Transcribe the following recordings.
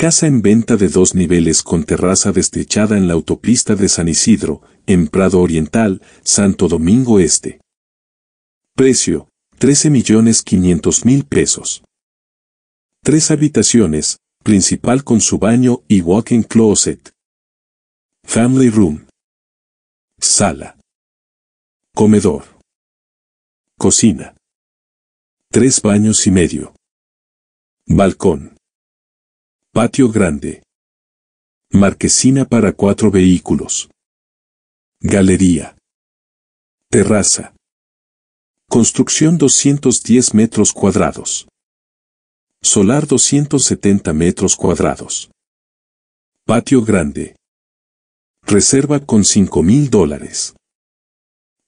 Casa en venta de dos niveles con terraza destechada en la autopista de San Isidro, en Prado Oriental, Santo Domingo Este. Precio, 13.500.000 pesos. Tres habitaciones, principal con su baño y walk-in closet. Family room. Sala. Comedor. Cocina. Tres baños y medio. Balcón. Patio grande. Marquesina para cuatro vehículos. Galería. Terraza. Construcción 210 metros cuadrados. Solar 270 metros cuadrados. Patio grande. Reserva con 5 mil dólares.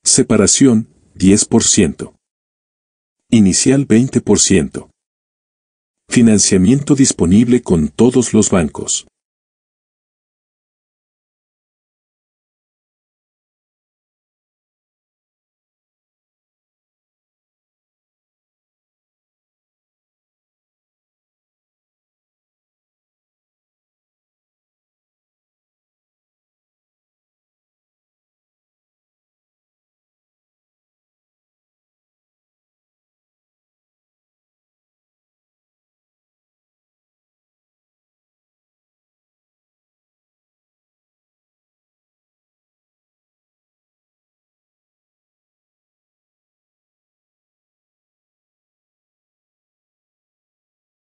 Separación, 10%. Inicial 20%. Financiamiento disponible con todos los bancos.